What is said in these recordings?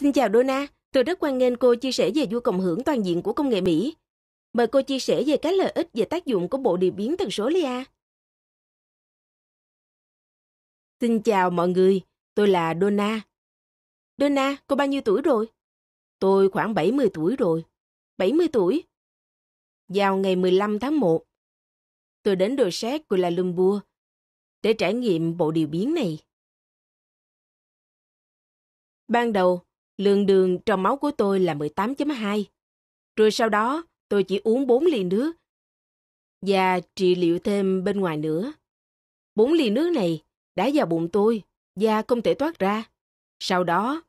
Xin chào Dona, tôi rất quan nghênh cô chia sẻ về vua cộng hưởng toàn diện của công nghệ Mỹ. Mời cô chia sẻ về các lợi ích về tác dụng của bộ điều biến tần số Lia. Xin chào mọi người, tôi là dona dona cô bao nhiêu tuổi rồi? Tôi khoảng 70 tuổi rồi. 70 tuổi? Vào ngày 15 tháng 1, tôi đến đồi sát Kuala Lumpur để trải nghiệm bộ điều biến này. Ban đầu, Lượng đường trong máu của tôi là 18.2. Rồi sau đó, tôi chỉ uống 4 ly nước và trị liệu thêm bên ngoài nữa. 4 ly nước này đã vào bụng tôi và không thể thoát ra. Sau đó,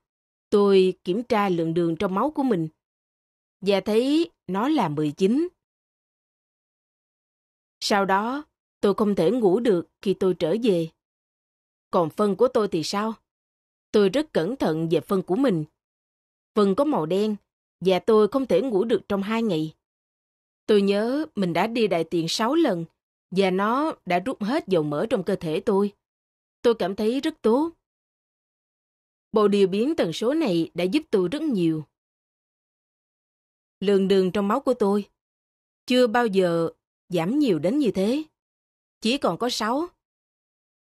tôi kiểm tra lượng đường trong máu của mình và thấy nó là 19. Sau đó, tôi không thể ngủ được khi tôi trở về. Còn phân của tôi thì sao? Tôi rất cẩn thận về phân của mình phần có màu đen, và tôi không thể ngủ được trong hai ngày. Tôi nhớ mình đã đi đại tiện sáu lần, và nó đã rút hết dầu mỡ trong cơ thể tôi. Tôi cảm thấy rất tốt. Bộ điều biến tần số này đã giúp tôi rất nhiều. Lượng đường trong máu của tôi chưa bao giờ giảm nhiều đến như thế. Chỉ còn có 6.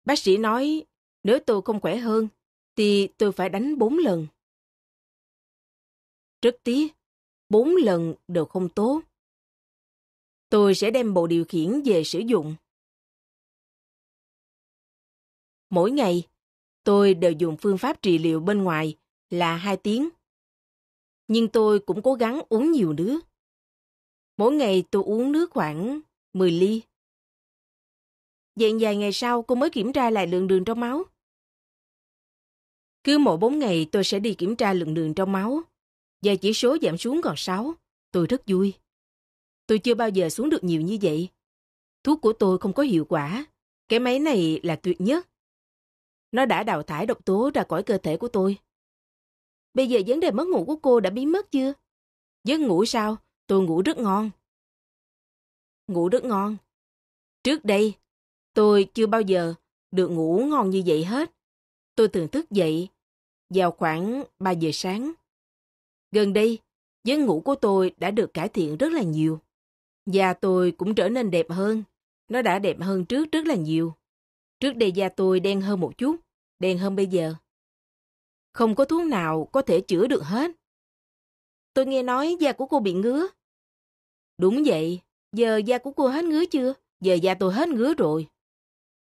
Bác sĩ nói nếu tôi không khỏe hơn thì tôi phải đánh 4 lần. Rất tiếc, bốn lần đều không tốt. Tôi sẽ đem bộ điều khiển về sử dụng. Mỗi ngày, tôi đều dùng phương pháp trị liệu bên ngoài là 2 tiếng. Nhưng tôi cũng cố gắng uống nhiều nước. Mỗi ngày tôi uống nước khoảng 10 ly. Dạng vài ngày sau cô mới kiểm tra lại lượng đường trong máu. Cứ mỗi 4 ngày tôi sẽ đi kiểm tra lượng đường trong máu và chỉ số giảm xuống còn 6. Tôi rất vui. Tôi chưa bao giờ xuống được nhiều như vậy. Thuốc của tôi không có hiệu quả. Cái máy này là tuyệt nhất. Nó đã đào thải độc tố ra khỏi cơ thể của tôi. Bây giờ vấn đề mất ngủ của cô đã biến mất chưa? Giấc ngủ sao? Tôi ngủ rất ngon. Ngủ rất ngon. Trước đây, tôi chưa bao giờ được ngủ ngon như vậy hết. Tôi thường thức dậy vào khoảng 3 giờ sáng Gần đây, giấc ngủ của tôi đã được cải thiện rất là nhiều. Da tôi cũng trở nên đẹp hơn. Nó đã đẹp hơn trước rất là nhiều. Trước đây da tôi đen hơn một chút, đen hơn bây giờ. Không có thuốc nào có thể chữa được hết. Tôi nghe nói da của cô bị ngứa. Đúng vậy, giờ da của cô hết ngứa chưa? Giờ da tôi hết ngứa rồi.